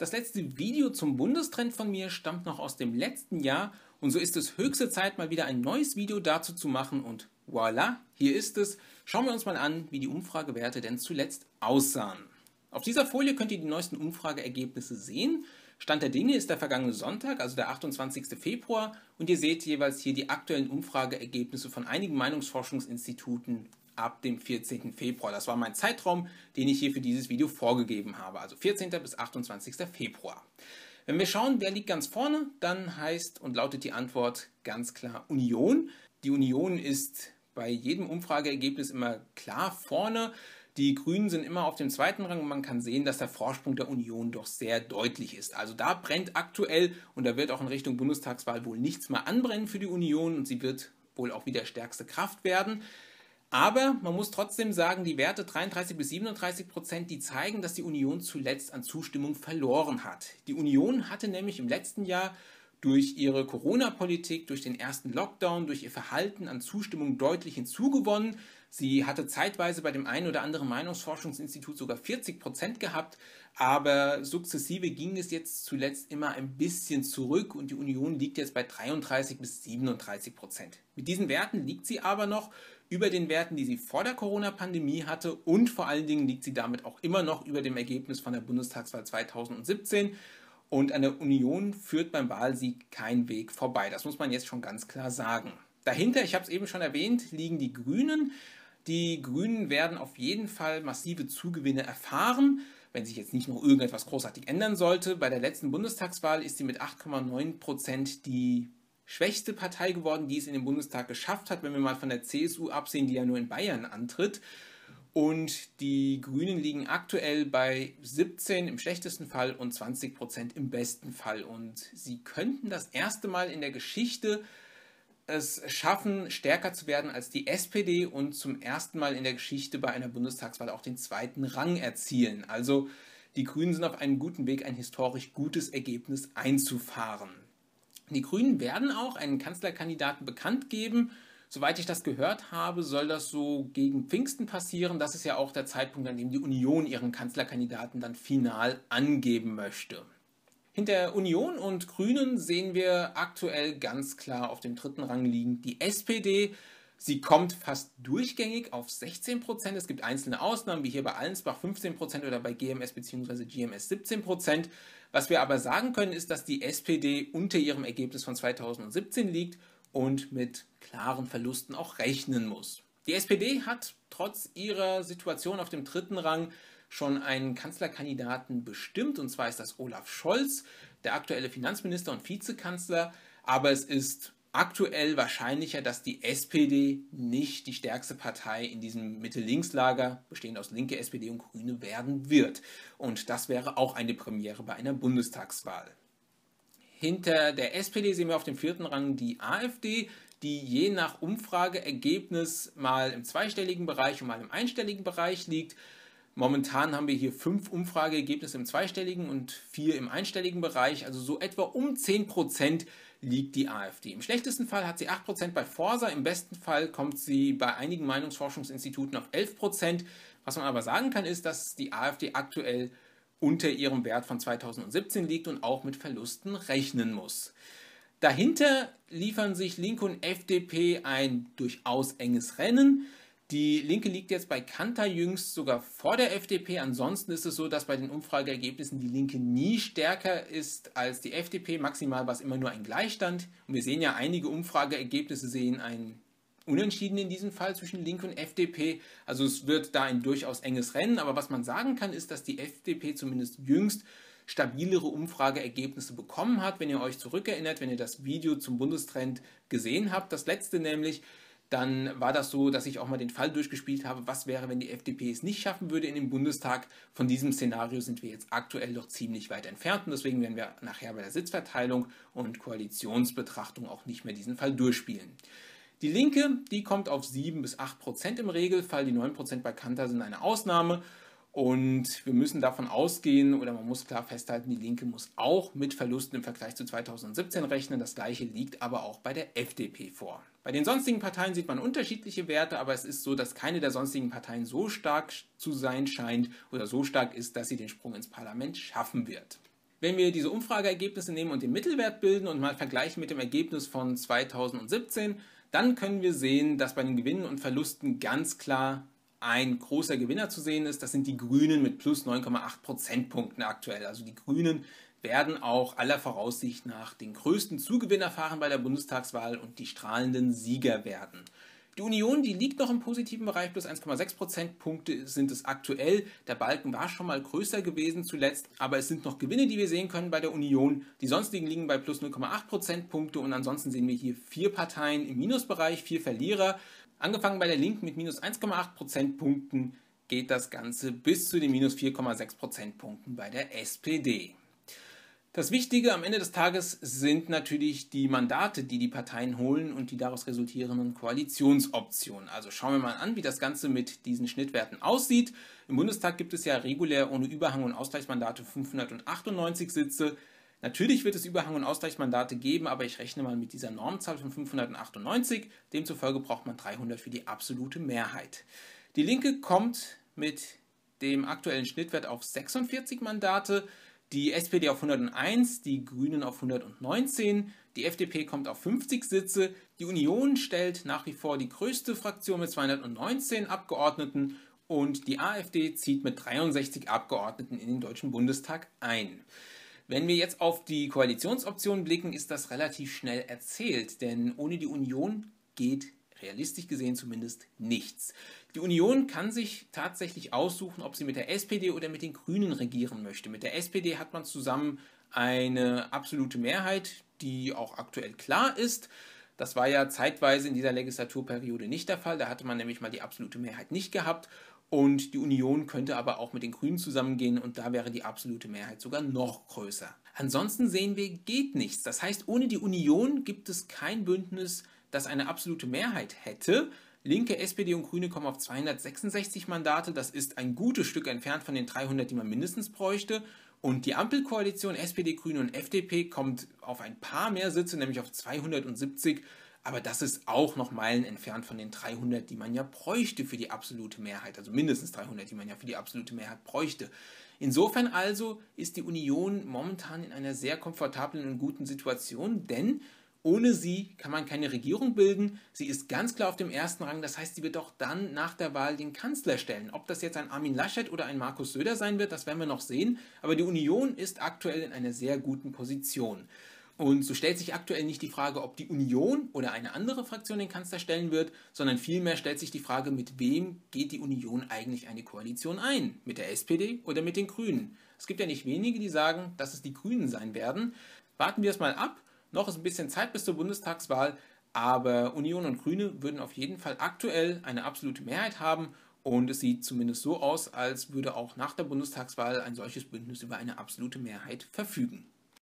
Das letzte Video zum Bundestrend von mir stammt noch aus dem letzten Jahr und so ist es höchste Zeit, mal wieder ein neues Video dazu zu machen und voilà, hier ist es. Schauen wir uns mal an, wie die Umfragewerte denn zuletzt aussahen. Auf dieser Folie könnt ihr die neuesten Umfrageergebnisse sehen. Stand der Dinge ist der vergangene Sonntag, also der 28. Februar, und ihr seht jeweils hier die aktuellen Umfrageergebnisse von einigen Meinungsforschungsinstituten ab dem 14. Februar. Das war mein Zeitraum, den ich hier für dieses Video vorgegeben habe, also 14. bis 28. Februar. Wenn wir schauen, wer liegt ganz vorne, dann heißt und lautet die Antwort ganz klar Union. Die Union ist bei jedem Umfrageergebnis immer klar vorne. Die Grünen sind immer auf dem zweiten Rang und man kann sehen, dass der Vorsprung der Union doch sehr deutlich ist. Also da brennt aktuell und da wird auch in Richtung Bundestagswahl wohl nichts mehr anbrennen für die Union und sie wird wohl auch wieder stärkste Kraft werden. Aber man muss trotzdem sagen, die Werte 33 bis 37 Prozent, die zeigen, dass die Union zuletzt an Zustimmung verloren hat. Die Union hatte nämlich im letzten Jahr durch ihre Corona-Politik, durch den ersten Lockdown, durch ihr Verhalten an Zustimmung deutlich hinzugewonnen. Sie hatte zeitweise bei dem einen oder anderen Meinungsforschungsinstitut sogar 40 Prozent gehabt, aber sukzessive ging es jetzt zuletzt immer ein bisschen zurück und die Union liegt jetzt bei 33 bis 37 Prozent. Mit diesen Werten liegt sie aber noch über den Werten, die sie vor der Corona-Pandemie hatte und vor allen Dingen liegt sie damit auch immer noch über dem Ergebnis von der Bundestagswahl 2017 und an der Union führt beim Wahlsieg kein Weg vorbei. Das muss man jetzt schon ganz klar sagen. Dahinter, ich habe es eben schon erwähnt, liegen die Grünen. Die Grünen werden auf jeden Fall massive Zugewinne erfahren, wenn sich jetzt nicht noch irgendetwas großartig ändern sollte. Bei der letzten Bundestagswahl ist sie mit 8,9 Prozent die schwächste Partei geworden, die es in den Bundestag geschafft hat, wenn wir mal von der CSU absehen, die ja nur in Bayern antritt. Und die Grünen liegen aktuell bei 17 im schlechtesten Fall und 20 Prozent im besten Fall. Und sie könnten das erste Mal in der Geschichte es schaffen, stärker zu werden als die SPD und zum ersten Mal in der Geschichte bei einer Bundestagswahl auch den zweiten Rang erzielen. Also die Grünen sind auf einem guten Weg, ein historisch gutes Ergebnis einzufahren. Die Grünen werden auch einen Kanzlerkandidaten bekannt geben, Soweit ich das gehört habe, soll das so gegen Pfingsten passieren. Das ist ja auch der Zeitpunkt, an dem die Union ihren Kanzlerkandidaten dann final angeben möchte. Hinter Union und Grünen sehen wir aktuell ganz klar auf dem dritten Rang liegend die SPD. Sie kommt fast durchgängig auf 16 Prozent. Es gibt einzelne Ausnahmen, wie hier bei Allensbach 15 Prozent oder bei GMS bzw. GMS 17 Prozent. Was wir aber sagen können, ist, dass die SPD unter ihrem Ergebnis von 2017 liegt und mit klaren Verlusten auch rechnen muss. Die SPD hat trotz ihrer Situation auf dem dritten Rang schon einen Kanzlerkandidaten bestimmt, und zwar ist das Olaf Scholz, der aktuelle Finanzminister und Vizekanzler, aber es ist aktuell wahrscheinlicher, dass die SPD nicht die stärkste Partei in diesem Mitte-Links-Lager, bestehend aus Linke, SPD und Grüne, werden wird. Und das wäre auch eine Premiere bei einer Bundestagswahl. Hinter der SPD sehen wir auf dem vierten Rang die AfD, die je nach Umfrageergebnis mal im zweistelligen Bereich und mal im einstelligen Bereich liegt. Momentan haben wir hier fünf Umfrageergebnisse im zweistelligen und vier im einstelligen Bereich. Also so etwa um 10% liegt die AfD. Im schlechtesten Fall hat sie 8% bei Forsa, im besten Fall kommt sie bei einigen Meinungsforschungsinstituten auf 11%. Was man aber sagen kann, ist, dass die AfD aktuell unter ihrem Wert von 2017 liegt und auch mit Verlusten rechnen muss. Dahinter liefern sich Linke und FDP ein durchaus enges Rennen. Die Linke liegt jetzt bei Kanter jüngst sogar vor der FDP. Ansonsten ist es so, dass bei den Umfrageergebnissen die Linke nie stärker ist als die FDP. Maximal war es immer nur ein Gleichstand. Und wir sehen ja, einige Umfrageergebnisse sehen einen Unentschieden in diesem Fall zwischen Linke und FDP. Also es wird da ein durchaus enges Rennen, aber was man sagen kann, ist, dass die FDP zumindest jüngst stabilere Umfrageergebnisse bekommen hat. Wenn ihr euch zurückerinnert, wenn ihr das Video zum Bundestrend gesehen habt, das letzte nämlich, dann war das so, dass ich auch mal den Fall durchgespielt habe, was wäre, wenn die FDP es nicht schaffen würde in den Bundestag. Von diesem Szenario sind wir jetzt aktuell doch ziemlich weit entfernt und deswegen werden wir nachher bei der Sitzverteilung und Koalitionsbetrachtung auch nicht mehr diesen Fall durchspielen. Die Linke, die kommt auf 7 bis 8 Prozent im Regelfall. Die 9 Prozent bei Kanter sind eine Ausnahme. Und wir müssen davon ausgehen, oder man muss klar festhalten, die Linke muss auch mit Verlusten im Vergleich zu 2017 rechnen. Das gleiche liegt aber auch bei der FDP vor. Bei den sonstigen Parteien sieht man unterschiedliche Werte, aber es ist so, dass keine der sonstigen Parteien so stark zu sein scheint oder so stark ist, dass sie den Sprung ins Parlament schaffen wird. Wenn wir diese Umfrageergebnisse nehmen und den Mittelwert bilden und mal vergleichen mit dem Ergebnis von 2017, dann können wir sehen, dass bei den Gewinnen und Verlusten ganz klar ein großer Gewinner zu sehen ist. Das sind die Grünen mit plus 9,8 Prozentpunkten aktuell. Also die Grünen werden auch aller Voraussicht nach den größten Zugewinner fahren bei der Bundestagswahl und die strahlenden Sieger werden. Die Union, die liegt noch im positiven Bereich, plus 1,6 Prozentpunkte sind es aktuell. Der Balken war schon mal größer gewesen zuletzt, aber es sind noch Gewinne, die wir sehen können bei der Union. Die sonstigen liegen bei plus 0,8 Prozentpunkte und ansonsten sehen wir hier vier Parteien im Minusbereich, vier Verlierer. Angefangen bei der Linken mit minus 1,8 Prozentpunkten geht das Ganze bis zu den minus 4,6 Prozentpunkten bei der SPD. Das Wichtige am Ende des Tages sind natürlich die Mandate, die die Parteien holen und die daraus resultierenden Koalitionsoptionen. Also schauen wir mal an, wie das Ganze mit diesen Schnittwerten aussieht. Im Bundestag gibt es ja regulär ohne Überhang- und Ausgleichsmandate 598 Sitze. Natürlich wird es Überhang- und Ausgleichsmandate geben, aber ich rechne mal mit dieser Normzahl von 598. Demzufolge braucht man 300 für die absolute Mehrheit. Die Linke kommt mit dem aktuellen Schnittwert auf 46 Mandate die SPD auf 101, die Grünen auf 119, die FDP kommt auf 50 Sitze, die Union stellt nach wie vor die größte Fraktion mit 219 Abgeordneten und die AfD zieht mit 63 Abgeordneten in den Deutschen Bundestag ein. Wenn wir jetzt auf die Koalitionsoptionen blicken, ist das relativ schnell erzählt, denn ohne die Union geht realistisch gesehen zumindest nichts. Die Union kann sich tatsächlich aussuchen, ob sie mit der SPD oder mit den Grünen regieren möchte. Mit der SPD hat man zusammen eine absolute Mehrheit, die auch aktuell klar ist. Das war ja zeitweise in dieser Legislaturperiode nicht der Fall. Da hatte man nämlich mal die absolute Mehrheit nicht gehabt. Und die Union könnte aber auch mit den Grünen zusammengehen und da wäre die absolute Mehrheit sogar noch größer. Ansonsten sehen wir, geht nichts. Das heißt, ohne die Union gibt es kein Bündnis das eine absolute Mehrheit hätte. Linke, SPD und Grüne kommen auf 266 Mandate. Das ist ein gutes Stück entfernt von den 300, die man mindestens bräuchte. Und die Ampelkoalition SPD, Grüne und FDP kommt auf ein paar mehr Sitze, nämlich auf 270. Aber das ist auch noch Meilen entfernt von den 300, die man ja bräuchte für die absolute Mehrheit. Also mindestens 300, die man ja für die absolute Mehrheit bräuchte. Insofern also ist die Union momentan in einer sehr komfortablen und guten Situation, denn ohne sie kann man keine Regierung bilden. Sie ist ganz klar auf dem ersten Rang. Das heißt, sie wird auch dann nach der Wahl den Kanzler stellen. Ob das jetzt ein Armin Laschet oder ein Markus Söder sein wird, das werden wir noch sehen. Aber die Union ist aktuell in einer sehr guten Position. Und so stellt sich aktuell nicht die Frage, ob die Union oder eine andere Fraktion den Kanzler stellen wird, sondern vielmehr stellt sich die Frage, mit wem geht die Union eigentlich eine Koalition ein? Mit der SPD oder mit den Grünen? Es gibt ja nicht wenige, die sagen, dass es die Grünen sein werden. Warten wir es mal ab. Noch ist ein bisschen Zeit bis zur Bundestagswahl, aber Union und Grüne würden auf jeden Fall aktuell eine absolute Mehrheit haben und es sieht zumindest so aus, als würde auch nach der Bundestagswahl ein solches Bündnis über eine absolute Mehrheit verfügen.